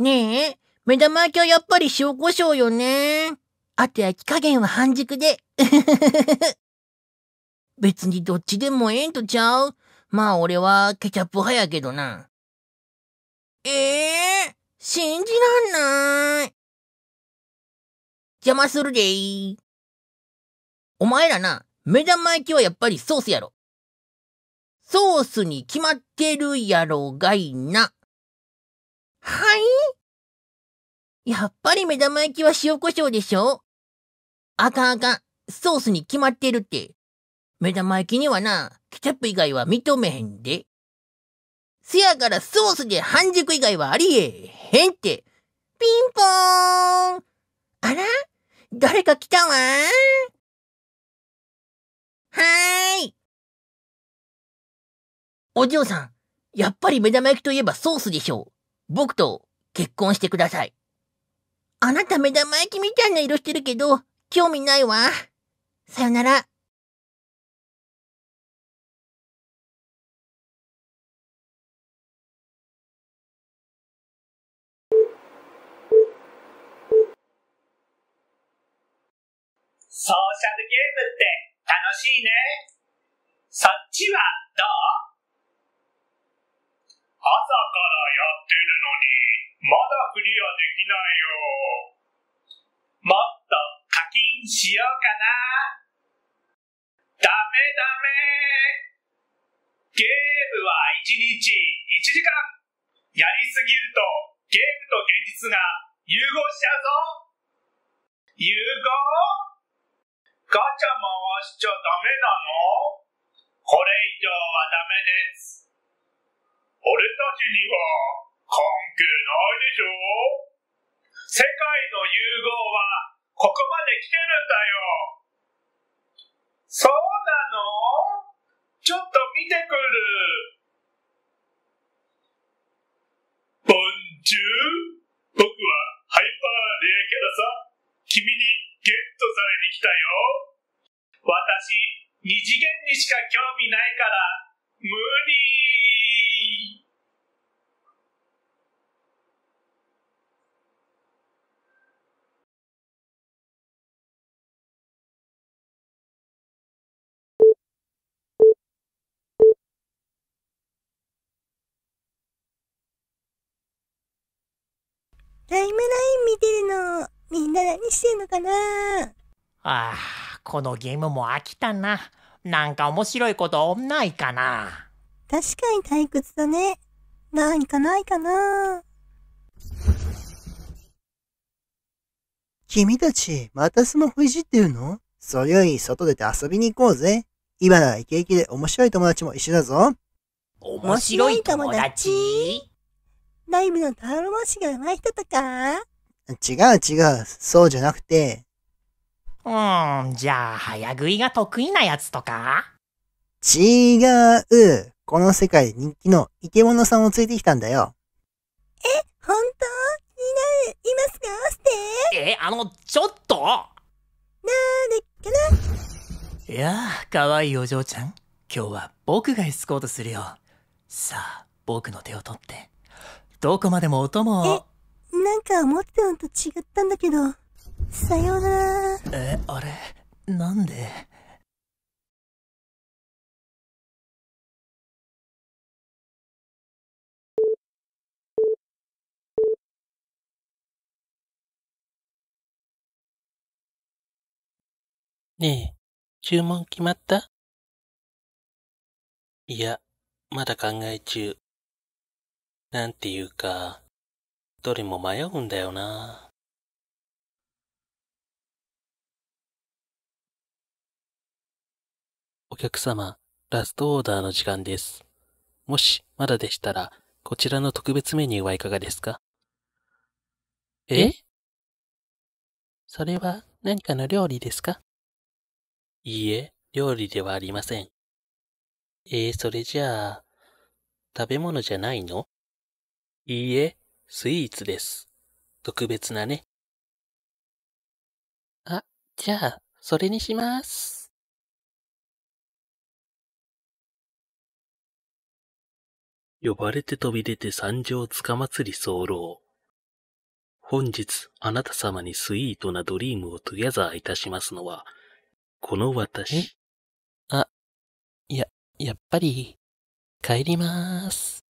ねえ、目玉焼きはやっぱり塩胡椒よね。あと焼き加減は半熟で。別にどっちでもええんとちゃう。まあ俺はケチャップ派やけどな。ええー、信じらんない。邪魔するでー。お前らな、目玉焼きはやっぱりソースやろ。ソースに決まってるやろがいな。はいやっぱり目玉焼きは塩胡椒でしょあかんあかん。ソースに決まってるって。目玉焼きにはな、ケチャップ以外は認めへんで。せやからソースで半熟以外はありえへんって。ピンポーンあら誰か来たわはーい。お嬢さん、やっぱり目玉焼きといえばソースでしょう。僕と結婚してください。あなた目玉焼きみたいな色してるけど、興味ないわ。さよなら。ソーシャルゲームって楽しいね。そっちはどう朝からやってるのに、まだクリアできないよ。もっと課金しようかな。ダメダメ。ゲームは1日1時間。やりすぎるとゲームと現実が融合しちゃうぞ。融合ガチャ回しちゃダメなのこれ以上はダメです。俺たちには関係ないでしょ世界の融合はここまで来てるんだよそうなのちょっと見てくる。ボンジュー僕はハイパーレアキャラさ。君にゲットされに来たよ。私、二次元にしか興味ないから、無理。タイムライン見てるの、みんな何してんのかなああ、このゲームも飽きたな。なんか面白いことないかな。確かに退屈だね。何かないかな君たち、またスマホいじってるのそれより外出て遊びに行こうぜ。今ならイケイケで面白い友達も一緒だぞ。面白い友達ライブのタルマシが上手い人とか違う違う、そうじゃなくて。うーん、じゃあ、早食いが得意なやつとか違う。この世界で人気のイケモノさんを連れてきたんだよ。え、本当みんな、いますかステえ、あの、ちょっとなーでかないやあ、かわいいお嬢ちゃん。今日は僕がエスコートするよ。さあ、僕の手を取って。どこまでもお供を。え、なんか思ってたのと違ったんだけど。さようなら。え、あれ、なんでねえ、注文決まったいや、まだ考え中。なんていうか、どれも迷うんだよな。お客様、ラストオーダーの時間です。もし、まだでしたら、こちらの特別メニューはいかがですかえそれは何かの料理ですかいいえ、料理ではありません。えー、それじゃあ、食べ物じゃないのいいえ、スイーツです。特別なね。あ、じゃあ、それにします。呼ばれて飛び出て三条つかまつり候。本日、あなた様にスイートなドリームをトゥギャザーいたしますのは、この私。あ、や、やっぱり、帰りまーす。